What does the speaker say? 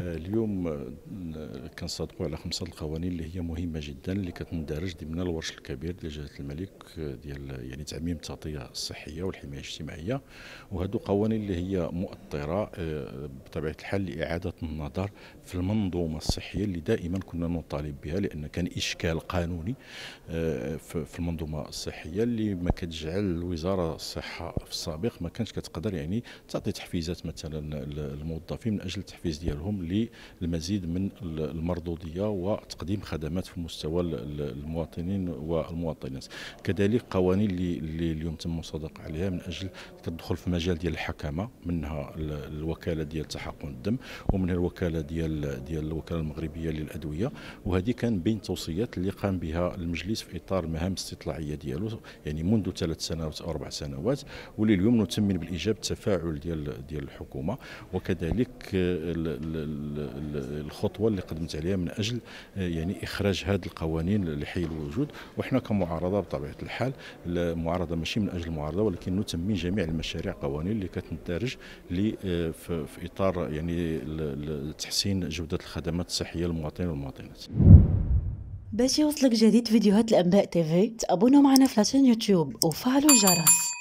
اليوم آه، كنصادقوا على خمسه القوانين اللي هي مهمه جدا اللي كتندرج ضمن الورش الكبير ديال جلاله الملك آه، ديال يعني تعميم التغطيه الصحيه والحمايه الاجتماعيه وهذو قوانين اللي هي مؤطره آه، بطبيعه الحال لاعاده النظر في المنظومه الصحيه اللي دائما كنا نطالب بها لان كان اشكال قانوني في المنظومه الصحيه اللي ما كتجعل الوزاره الصحه في السابق ما كانتش كتقدر يعني تعطي تحفيزات مثلا للموظفين من اجل التحفيز ديالهم للمزيد من المردوديه وتقديم خدمات في مستوى المواطنين والمواطنات كذلك قوانين اللي اليوم تم المصادقه عليها من اجل كتدخل في مجال ديال الحكمه منها الوكاله ديال تحقن الدم ومنها الوكاله ديال ديال الوكاله المغربيه للادويه وهذه كان بين التوصيات اللي قام بها المجلس في اطار المهام الاستطلاعيه ديالو يعني منذ ثلاث سنوات او اربع سنوات واللي اليوم نثمن بالايجاب التفاعل ديال ديال الحكومه وكذلك الخطوه اللي قدمت عليها من اجل آه، يعني اخراج هذه القوانين لحي الوجود وحنا كمعارضه بطبيعه الحال المعارضه ماشي من اجل المعارضه ولكن نتمي جميع المشاريع قوانين اللي كتندرج آه، في اطار يعني تحسين جوده الخدمات الصحيه للمواطنين والمواطنات باش يوصلك جديد فيديوهات الانباء تيفي تابونو معنا في لاشين يوتيوب وفعلوا الجرس